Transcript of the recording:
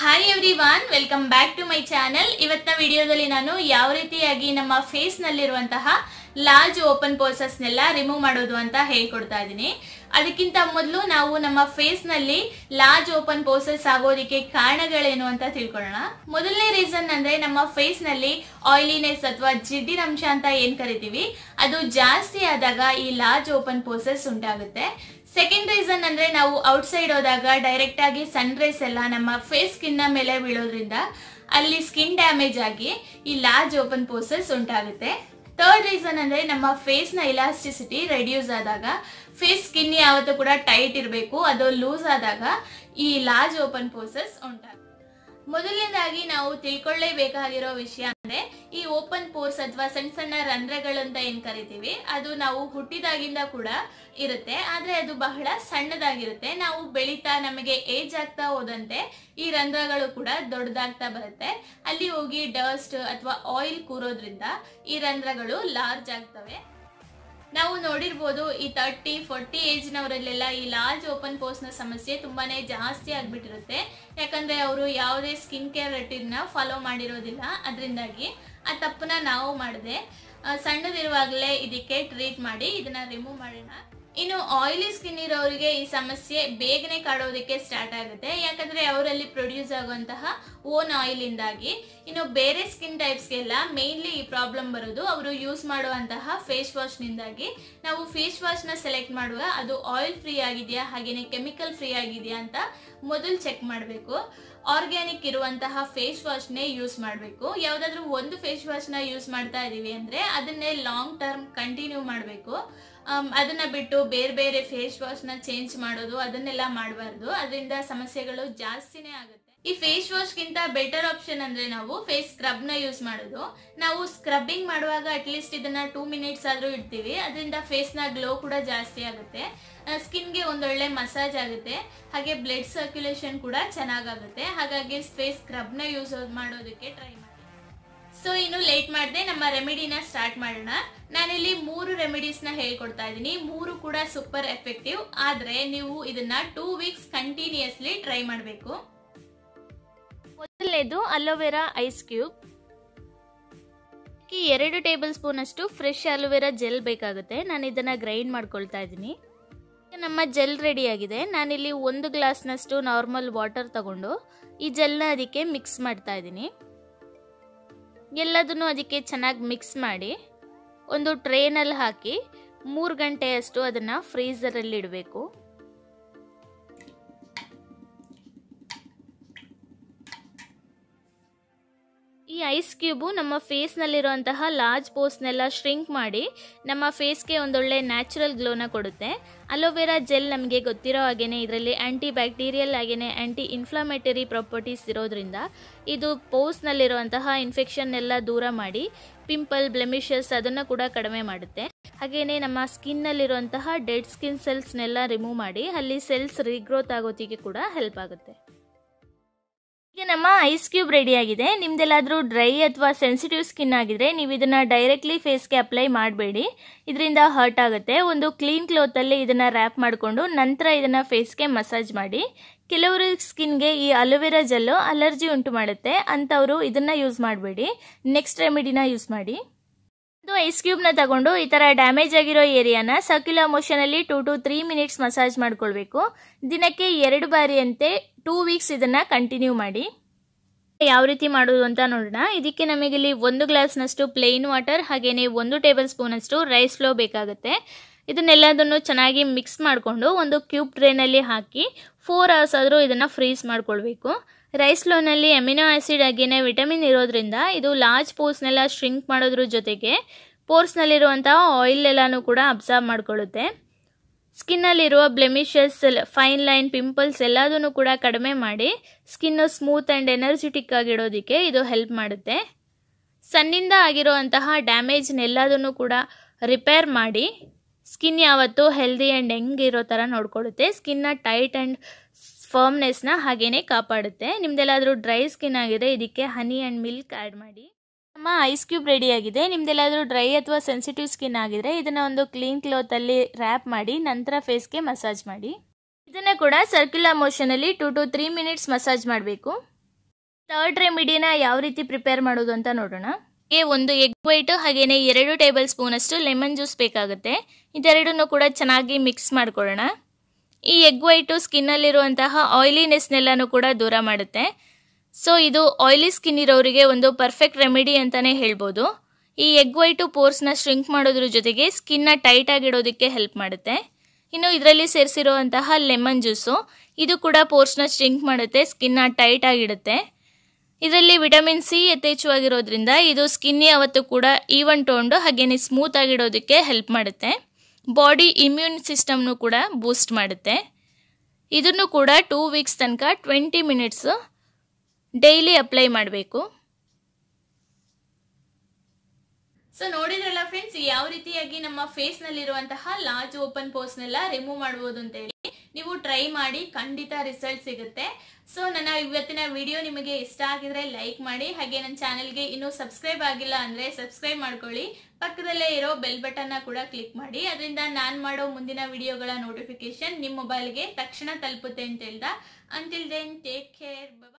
hi everyone welcome back to my channel ಇವತ್ತಿನ ವಿಡಿಯೋದಲ್ಲಿ ನಾನು ಯಾವ ರೀತಿಯಾಗಿ ನಮ್ಮ ಫೇಸ್ನಲ್ಲಿರುವಂತಹ ಲಾರ್ಜ್ ಓಪನ್ ಪೋರ್ಸಸ್ನೆಲ್ಲ ನೆಲ್ಲ ರಿಮೂವ್ ಮಾಡೋದು ಅಂತ ಹೇಳ್ಕೊಡ್ತಾ ಇದ್ದೀನಿ ಅದಕ್ಕಿಂತ ಮೊದಲು ನಾವು ನಮ್ಮ ಫೇಸ್ ನಲ್ಲಿ ಲಾರ್ಜ್ ಓಪನ್ ಪೋರ್ಸಸ್ ಆಗೋದಿಕ್ಕೆ ಕಾರಣಗಳೇನು ಅಂತ ತಿಳ್ಕೊಳ್ಳೋಣ ಮೊದಲನೇ ರೀಸನ್ ಅಂದ್ರೆ ನಮ್ಮ ಫೇಸ್ ನಲ್ಲಿ ಆಯಿಲಿನೆಸ್ ಅಥವಾ ಜಿಡ್ಡಿನ ಅಂಶ ಅಂತ ಏನ್ ಕರಿತೀವಿ ಅದು ಜಾಸ್ತಿ ಆದಾಗ ಈ ಲಾರ್ಜ್ ಓಪನ್ ಪೋರ್ಸಸ್ ಉಂಟಾಗುತ್ತೆ ಸೆಕೆಂಡ್ ರೀಸನ್ ಅಂದ್ರೆ ನಾವು ಸೈಡ್ ಹೋದಾಗ ಡೈರೆಕ್ಟ್ ಆಗಿ ಸನ್ ರೈಸ್ ಎಲ್ಲ ನಮ್ಮ ಫೇಸ್ ಸ್ಕಿನ್ ಮೇಲೆ ಬೀಳೋದ್ರಿಂದ ಅಲ್ಲಿ ಸ್ಕಿನ್ ಡ್ಯಾಮೇಜ್ ಆಗಿ ಈ ಲಾರ್ಜ್ ಓಪನ್ ಪೋರ್ಸಸ್ ಉಂಟಾಗುತ್ತೆ ಥರ್ಡ್ ರೀಸನ್ ಅಂದರೆ ನಮ್ಮ ಫೇಸ್ನ ಇಲಾಸ್ಟಿಸಿಟಿ ರೆಡ್ಯೂಸ್ ಆದಾಗ ಫೇಸ್ ಸ್ಕಿನ್ ಯಾವತ್ತೂ ಕೂಡ ಟೈಟ್ ಇರಬೇಕು ಅದು ಲೂಸ್ ಆದಾಗ ಈ ಲಾರ್ಜ್ ಓಪನ್ ಪೋಸಸ್ ಉಂಟಾಗುತ್ತೆ ಮೊದಲನೇದಾಗಿ ನಾವು ತಿಳ್ಕೊಳ್ಳೇಬೇಕಾಗಿರೋ ವಿಷಯ ಅಂದ್ರೆ ಈ ಓಪನ್ ಪೋರ್ಸ್ ಅಥವಾ ಸಣ್ಣ ಸಣ್ಣ ರಂಧ್ರಗಳು ಅಂತ ಏನ್ ಕರಿತೀವಿ ಅದು ನಾವು ಹುಟ್ಟಿದಾಗಿಂದ ಕೂಡ ಇರುತ್ತೆ ಆದ್ರೆ ಅದು ಬಹಳ ಸಣ್ಣದಾಗಿರುತ್ತೆ ನಾವು ಬೆಳೀತಾ ನಮಗೆ ಏಜ್ ಆಗ್ತಾ ಹೋದಂತೆ ಈ ರಂಧ್ರಗಳು ಕೂಡ ದೊಡ್ಡದಾಗ್ತಾ ಬರುತ್ತೆ ಅಲ್ಲಿ ಹೋಗಿ ಡಸ್ಟ್ ಅಥವಾ ಆಯಿಲ್ ಕೂರೋದ್ರಿಂದ ಈ ರಂಧ್ರಗಳು ಲಾರ್ಜ್ ಆಗ್ತವೆ ನಾವು ನೋಡಿರ್ಬೋದು ಈ ತರ್ಟಿ ಫೋರ್ಟಿ ಏಜ್ನವರಲ್ಲೆಲ್ಲ ಈ ಲಾರ್ಜ್ ಓಪನ್ ಪೋಸ್ನ ಸಮಸ್ಯೆ ತುಂಬಾ ಜಾಸ್ತಿ ಆಗಿಬಿಟ್ಟಿರುತ್ತೆ ಯಾಕಂದರೆ ಅವರು ಯಾವುದೇ ಸ್ಕಿನ್ ಕೇರ್ ನ ಫಾಲೋ ಮಾಡಿರೋದಿಲ್ಲ ಅದರಿಂದಾಗಿ ಆ ತಪ್ಪನ್ನ ನಾವು ಮಾಡಿದೆ ಸಣ್ಣದಿರುವಾಗಲೇ ಇದಕ್ಕೆ ಟ್ರೀಟ್ ಮಾಡಿ ಇದನ್ನು ರಿಮೂವ್ ಮಾಡೋಣ ಇನ್ನು ಆಯಿಲಿ ಸ್ಕಿನ್ ಇರೋರಿಗೆ ಈ ಸಮಸ್ಯೆ ಬೇಗನೆ ಕಾಡೋದಕ್ಕೆ ಸ್ಟಾರ್ಟ್ ಆಗುತ್ತೆ ಯಾಕಂದ್ರೆ ಅವರಲ್ಲಿ ಪ್ರೊಡ್ಯೂಸ್ ಆಗುವಂತಹ ಓನ್ ಇಂದಾಗಿ ಇನ್ನು ಬೇರೆ ಸ್ಕಿನ್ ಟೈಪ್ಸ್ಗೆಲ್ಲ ಮೇನ್ಲಿ ಈ ಪ್ರಾಬ್ಲಮ್ ಬರೋದು ಅವರು ಯೂಸ್ ಮಾಡುವಂತಹ ಫೇಸ್ ನಿಂದಾಗಿ ನಾವು ಫೇಸ್ ನ ಸೆಲೆಕ್ಟ್ ಮಾಡುವ ಅದು ಆಯಿಲ್ ಫ್ರೀ ಆಗಿದೆಯಾ ಹಾಗೇನೆ ಕೆಮಿಕಲ್ ಫ್ರೀ ಆಗಿದೆಯಾ ಅಂತ ಮೊದಲು ಚೆಕ್ ಮಾಡಬೇಕು ಆರ್ಗ್ಯಾನಿಕ್ ಇರುವಂತಹ ಫೇಸ್ ನೇ ಯೂಸ್ ಮಾಡಬೇಕು ಯಾವುದಾದ್ರೂ ಒಂದು ಫೇಸ್ ನ ಯೂಸ್ ಮಾಡ್ತಾ ಇದೀವಿ ಅಂದರೆ ಅದನ್ನೇ ಲಾಂಗ್ ಟರ್ಮ್ ಕಂಟಿನ್ಯೂ ಮಾಡಬೇಕು ಅದನ್ನ ಬಿಟ್ಟು ಬೇರೆ ಬೇರೆ ಫೇಸ್ ವಾಶ್ ನ ಚೇಂಜ್ ಮಾಡೋದು ಅದನ್ನೆಲ್ಲ ಮಾಡಬಾರ್ದು ಅದರಿಂದ ಸಮಸ್ಯೆಗಳು ಜಾಸ್ತಿನೇ ಆಗುತ್ತೆ ಈ ಫೇಸ್ ವಾಶ್ಗಿಂತ ಬೆಟರ್ ಆಪ್ಷನ್ ಅಂದ್ರೆ ನಾವು ಫೇಸ್ ಸ್ಕ್ರಬ್ ನ ಯೂಸ್ ಮಾಡೋದು ನಾವು ಸ್ಕ್ರಬ್ಬಿಂಗ್ ಮಾಡುವಾಗ ಅಟ್ಲೀಸ್ಟ್ ಇದನ್ನ ಟೂ ಮಿನಿಟ್ಸ್ ಆದ್ರೂ ಇಡ್ತೀವಿ ಅದರಿಂದ ಫೇಸ್ ನ ಗ್ಲೋ ಕೂಡ ಜಾಸ್ತಿ ಆಗುತ್ತೆ ಸ್ಕಿನ್ಗೆ ಒಂದೊಳ್ಳೆ ಮಸಾಜ್ ಆಗುತ್ತೆ ಹಾಗೆ ಬ್ಲಡ್ ಸರ್ಕ್ಯುಲೇಷನ್ ಕೂಡ ಚೆನ್ನಾಗಾಗುತ್ತೆ ಹಾಗಾಗಿ ಫೇಸ್ ಸ್ಕ್ರಬ್ನ ಯೂಸ್ ಮಾಡೋದಕ್ಕೆ ಟ್ರೈ ಸೊ ಇನ್ನು ಲೇಟ್ ಮಾಡದೆ ನಮ್ಮ ರೆಮಿಡಿನ ಸ್ಟಾರ್ಟ್ ಮಾಡೋಣ ನಾನಿಲ್ಲಿ ಮೂರು ರೆಮಿಡೀಸ್ನ ಹೇಳ್ಕೊಡ್ತಾ ಇದ್ದೀನಿ ಮೂರು ಕೂಡ ಸೂಪರ್ ಎಫೆಕ್ಟಿವ್ ಆದರೆ ನೀವು ಇದನ್ನ ಟೂ ವೀಕ್ಸ್ ಕಂಟಿನ್ಯೂಸ್ಲಿ ಟ್ರೈ ಮಾಡಬೇಕು ಮೊದಲನೇದು ಅಲೋವೆರಾ ಐಸ್ ಕ್ಯೂಬ್ ಎರಡು ಟೇಬಲ್ ಸ್ಪೂನ್ ಅಷ್ಟು ಫ್ರೆಶ್ ಅಲೋವೆರಾ ಜೆಲ್ ಬೇಕಾಗುತ್ತೆ ನಾನು ಇದನ್ನ ಗ್ರೈಂಡ್ ಮಾಡ್ಕೊಳ್ತಾ ಇದ್ದೀನಿ ನಮ್ಮ ಜೆಲ್ ರೆಡಿ ಆಗಿದೆ ನಾನಿಲ್ಲಿ ಒಂದು ಗ್ಲಾಸ್ನಷ್ಟು ನಾರ್ಮಲ್ ವಾಟರ್ ತಗೊಂಡು ಈ ಜೆಲ್ನ ಅದಕ್ಕೆ ಮಿಕ್ಸ್ ಮಾಡ್ತಾ ಇದ್ದೀನಿ ಎಲ್ಲದನ್ನು ಅದಕ್ಕೆ ಚೆನ್ನಾಗಿ ಮಿಕ್ಸ್ ಮಾಡಿ ಒಂದು ಟ್ರೇನಲ್ಲಿ ಹಾಕಿ ಮೂರು ಗಂಟೆಯಷ್ಟು ಅದನ್ನು ಫ್ರೀಝರಲ್ಲಿ ಇಡಬೇಕು ಐಸ್ ಕ್ಯೂಬು ನಮ್ಮ ಫೇಸ್ನಲ್ಲಿರುವಂತಹ ಲಾರ್ಜ್ ಪೋಸ್ನೆಲ್ಲ ಶ್ರಿಂಕ್ ಮಾಡಿ ನಮ್ಮ ಫೇಸ್ಗೆ ಒಂದೊಳ್ಳೆ ನ್ಯಾಚುರಲ್ ಗ್ಲೋನ ಕೊಡುತ್ತೆ ಅಲೋವೆರಾ ಜೆಲ್ ನಮಗೆ ಗೊತ್ತಿರೋ ಹಾಗೆಯೇ ಇದರಲ್ಲಿ ಆ್ಯಂಟಿ ಬ್ಯಾಕ್ಟೀರಿಯಲ್ ಹಾಗೆಯೇ ಆ್ಯಂಟಿ ಇನ್ಫ್ಲಾಮೇಟರಿ ಪ್ರಾಪರ್ಟೀಸ್ ಇರೋದ್ರಿಂದ ಇದು ಪೋಸ್ನಲ್ಲಿರುವಂತಹ ಇನ್ಫೆಕ್ಷನ್ ಎಲ್ಲ ದೂರ ಮಾಡಿ ಪಿಂಪಲ್ ಬ್ಲೆಮಿಷಸ್ ಅದನ್ನು ಕೂಡ ಕಡಿಮೆ ಮಾಡುತ್ತೆ ಹಾಗೆಯೇ ನಮ್ಮ ಸ್ಕಿನ್ನಲ್ಲಿರುವಂತಹ ಡೆಡ್ ಸ್ಕಿನ್ ಸೆಲ್ಸ್ನೆಲ್ಲ ರಿಮೂವ್ ಮಾಡಿ ಅಲ್ಲಿ ಸೆಲ್ಸ್ ರೀಗ್ರೋತ್ ಆಗೋತಿಗೆ ಕೂಡ ಹೆಲ್ಪ್ ಆಗುತ್ತೆ ಇದಕ್ಕೆ ನಮ್ಮ ಐಸ್ ಕ್ಯೂಬ್ ರೆಡಿ ಆಗಿದೆ ನಿಮ್ದೆಲ್ಲಾದರೂ ಡ್ರೈ ಅಥವಾ ಸೆನ್ಸಿಟಿವ್ ಸ್ಕಿನ್ ಆಗಿದ್ರೆ ನೀವು ಇದನ್ನು ಡೈರೆಕ್ಟ್ಲಿ ಫೇಸ್ಗೆ ಅಪ್ಲೈ ಮಾಡಬೇಡಿ ಇದರಿಂದ ಹರ್ಟ್ ಆಗುತ್ತೆ ಒಂದು ಕ್ಲೀನ್ ಕ್ಲೋತಲ್ಲಿ ಇದನ್ನು ರ್ಯಾಪ್ ಮಾಡಿಕೊಂಡು ನಂತರ ಇದನ್ನು ಫೇಸ್ಗೆ ಮಸಾಜ್ ಮಾಡಿ ಕೆಲವರು ಸ್ಕಿನ್ಗೆ ಈ ಅಲೋವೆರಾ ಜೆಲ್ಲು ಅಲರ್ಜಿ ಉಂಟು ಮಾಡುತ್ತೆ ಅಂಥವರು ಇದನ್ನು ಯೂಸ್ ಮಾಡಬೇಡಿ ನೆಕ್ಸ್ಟ್ ರೆಮಿಡಿನ ಯೂಸ್ ಮಾಡಿ ಒಂದು ಐಸ್ ಕ್ಯೂಬ್ನ ತಗೊಂಡು ಈ ಥರ ಡ್ಯಾಮೇಜ್ ಆಗಿರೋ ಏರಿಯಾನ ಸರ್ಕ್ಯುಲರ್ ಮೋಷನಲ್ಲಿ two to three minutes massage ಮಾಡ್ಕೊಳ್ಬೇಕು ದಿನಕ್ಕೆ ಎರಡು ಬಾರಿಯಂತೆ ಟೂ ವೀಕ್ಸ್ ಇದನ್ನು ಕಂಟಿನ್ಯೂ ಮಾಡಿ ಯಾವ ರೀತಿ ಮಾಡೋದು ಅಂತ ನೋಡೋಣ ಇದಕ್ಕೆ ನಮಗೆ ಇಲ್ಲಿ ಒಂದು ಗ್ಲಾಸ್ನಷ್ಟು ಪ್ಲೇನ್ ವಾಟರ್ ಹಾಗೆಯೇ ಒಂದು ಟೇಬಲ್ ಸ್ಪೂನಷ್ಟು ರೈಸ್ ಫ್ಲೋ ಬೇಕಾಗುತ್ತೆ ಇದನ್ನೆಲ್ಲದನ್ನು ಚೆನ್ನಾಗಿ ಮಿಕ್ಸ್ ಮಾಡಿಕೊಂಡು ಒಂದು ಕ್ಯೂಬ್ ಟ್ರೇನಲ್ಲಿ ಹಾಕಿ ಫೋರ್ ಅವರ್ಸ್ ಆದರೂ ಇದನ್ನು ಫ್ರೀಸ್ ಮಾಡ್ಕೊಳ್ಬೇಕು ರೈಸ್ ಲೋನಲ್ಲಿ ಎಮಿನೋ ಆ್ಯಸಿಡ್ ಆಗಿನೇ ವಿಟಮಿನ್ ಇರೋದ್ರಿಂದ ಇದು ಲಾರ್ಜ್ ಪೋರ್ಸ್ನೆಲ್ಲ ಶ್ರಿಂಕ್ ಮಾಡೋದ್ರ ಜೊತೆಗೆ ಪೋರ್ಸ್ನಲ್ಲಿರುವಂತಹ ಆಯಿಲ್ ಎಲ್ಲನೂ ಕೂಡ ಅಬ್ಸರ್ವ್ ಮಾಡಿಕೊಳ್ಳುತ್ತೆ ಸ್ಕಿನ್ನಲ್ಲಿರುವ ಬ್ಲೆಮಿಷಸ್ ಫೈನ್ ಲೈನ್ ಪಿಂಪಲ್ಸ್ ಎಲ್ಲದನ್ನು ಕೂಡ ಕಡಿಮೆ ಮಾಡಿ ಸ್ಕಿನ್ನು ಸ್ಮೂತ್ ಆ್ಯಂಡ್ ಎನರ್ಜೆಟಿಕ್ ಆಗಿಡೋದಕ್ಕೆ ಇದು ಹೆಲ್ಪ್ ಮಾಡುತ್ತೆ ಸನ್ನಿಂದ ಆಗಿರುವಂತಹ ಡ್ಯಾಮೇಜ್ನೆಲ್ಲದನ್ನು ಕೂಡ ರಿಪೇರ್ ಮಾಡಿ ಸ್ಕಿನ್ ಯಾವತ್ತೂ ಹೆಲ್ದಿ ಆ್ಯಂಡ್ ಹೆಂಗಿರೋ ಥರ ನೋಡ್ಕೊಳ್ಳುತ್ತೆ ಸ್ಕಿನ್ನ ಟೈಟ್ ಆ್ಯಂಡ್ ಫರ್ಮ್ನೆಸ್ನ ಹಾಗೇನೆ ಕಾಪಾಡುತ್ತೆ ನಿಮ್ದೆಲ್ಲಾದರೂ ಡ್ರೈ ಸ್ಕಿನ್ ಆಗಿದೆ ಇದಕ್ಕೆ ಹನಿ ಆ್ಯಂಡ್ ಮಿಲ್ಕ್ ಆ್ಯಡ್ ಮಾಡಿ ನಮ್ಮ ಐಸ್ ಕ್ಯೂಬ್ ರೆಡಿಯಾಗಿದೆ ನಿಮ್ದೆಲ್ಲಾದರೂ ಡ್ರೈ ಅಥವಾ ಸೆನ್ಸಿಟಿವ್ ಸ್ಕಿನ್ ಆಗಿದ್ರೆ ಇದನ್ನು ಒಂದು ಕ್ಲೀನ್ ಕ್ಲೋತಲ್ಲಿ ರ್ಯಾಪ್ ಮಾಡಿ ನಂತರ ಫೇಸ್ಗೆ ಮಸಾಜ್ ಮಾಡಿ ಇದನ್ನು ಕೂಡ ಸರ್ಕ್ಯುಲರ್ ಮೋಷನಲ್ಲಿ two to three minutes massage ಮಾಡಬೇಕು ಥರ್ಡ್ ರೆಮಿಡಿನ ಯಾವ ರೀತಿ ಪ್ರಿಪೇರ್ ಮಾಡೋದು ಅಂತ ನೋಡೋಣ ಒಂದು ಎಗ್ ವೈಟ್ ಹಾಗೇನೆ ಎರಡು ಟೇಬಲ್ ಸ್ಪೂನಷ್ಟು ಲೆಮನ್ ಜ್ಯೂಸ್ ಬೇಕಾಗುತ್ತೆ ಇದೆರಡನ್ನೂ ಕೂಡ ಚೆನ್ನಾಗಿ ಮಿಕ್ಸ್ ಮಾಡ್ಕೊಳ್ಳೋಣ ಈ ಎಗ್ ವೈಟು ಸ್ಕಿನ್ನಲ್ಲಿರುವಂತಹ ಆಯ್ಲಿನೆಸ್ನೆಲ್ಲನೂ ಕೂಡ ದೂರ ಮಾಡುತ್ತೆ ಸೊ ಇದು ಆಯ್ಲಿ ಸ್ಕಿನ್ ಇರೋರಿಗೆ ಒಂದು ಪರ್ಫೆಕ್ಟ್ ರೆಮಿಡಿ ಅಂತಲೇ ಹೇಳ್ಬೋದು ಈ ಎಗ್ ವೈಟು ಪೋರ್ಸ್ನ ಶ್ರಿಂಕ್ ಮಾಡೋದ್ರ ಜೊತೆಗೆ ಸ್ಕಿನ್ನ ಟೈಟ್ ಆಗಿಡೋದಕ್ಕೆ ಹೆಲ್ಪ್ ಮಾಡುತ್ತೆ ಇನ್ನು ಇದರಲ್ಲಿ ಸೇರಿಸಿರುವಂತಹ ಲೆಮನ್ ಜ್ಯೂಸು ಇದು ಕೂಡ ಪೋರ್ಸ್ನ ಶ್ರಿಂಕ್ ಮಾಡುತ್ತೆ ಸ್ಕಿನ್ನ ಟೈಟ್ ಆಗಿಡುತ್ತೆ ಇದರಲ್ಲಿ ವಿಟಮಿನ್ ಸಿ ಯಥೇಚ್ಛವಾಗಿರೋದ್ರಿಂದ ಇದು ಸ್ಕಿನ್ನಿ ಅವತ್ತು ಕೂಡ ಈವನ್ ತೊಗೊಂಡು ಹಾಗೇನೆ ಸ್ಮೂತ್ ಆಗಿಡೋದಕ್ಕೆ ಹೆಲ್ಪ್ ಮಾಡುತ್ತೆ ಬಾಡಿ ಇಮ್ಯೂನ್ ಸಿಸ್ಟಮ್ನು ಕೂಡ ಬೂಸ್ಟ್ ಮಾಡುತ್ತೆ ಇದನ್ನು ಕೂಡ ಟೂ ವೀಕ್ಸ್ ತನಕ ಟ್ವೆಂಟಿ ಮಿನಿಟ್ಸು ಡೈಲಿ ಅಪ್ಲೈ ಮಾಡಬೇಕು ಸೊ ನೋಡಿದ್ರಲ್ಲ ಫ್ರೆಂಡ್ಸ್ ಯಾವ ರೀತಿಯಾಗಿ ನಮ್ಮ ಫೇಸ್ ನಲ್ಲಿರುವಂತಹ ಲಾರ್ಜ್ ಓಪನ್ ಪೋಸ್ನೆಲ್ಲ ರಿಮೂವ್ ಮಾಡ್ಬೋದು ಅಂತ ಹೇಳಿ ನೀವು ಟ್ರೈ ಮಾಡಿ ಖಂಡಿತ ರಿಸಲ್ಟ್ ಸಿಗುತ್ತೆ ಸೊ ನನ್ನ ಇವತ್ತಿನ ವಿಡಿಯೋ ನಿಮಗೆ ಇಷ್ಟ ಆಗಿದ್ರೆ ಲೈಕ್ ಮಾಡಿ ಹಾಗೆ ನನ್ನ ಚಾನೆಲ್ಗೆ ಇನ್ನೂ ಸಬ್ಸ್ಕ್ರೈಬ್ ಆಗಿಲ್ಲ ಅಂದ್ರೆ ಸಬ್ಸ್ಕ್ರೈಬ್ ಮಾಡ್ಕೊಳ್ಳಿ ಪಕ್ಕದಲ್ಲೇ ಇರೋ ಬೆಲ್ ಬಟನ್ನ ಕೂಡ ಕ್ಲಿಕ್ ಮಾಡಿ ಅದರಿಂದ ನಾನು ಮಾಡೋ ಮುಂದಿನ ವಿಡಿಯೋಗಳ ನೋಟಿಫಿಕೇಶನ್ ನಿಮ್ಮ ಮೊಬೈಲ್ಗೆ ತಕ್ಷಣ ತಲುಪುತ್ತೆ ಅಂತ ಹೇಳ್ದ ಅಂಟಿಲ್ ದೆನ್ ಟೇಕ್ ಕೇರ್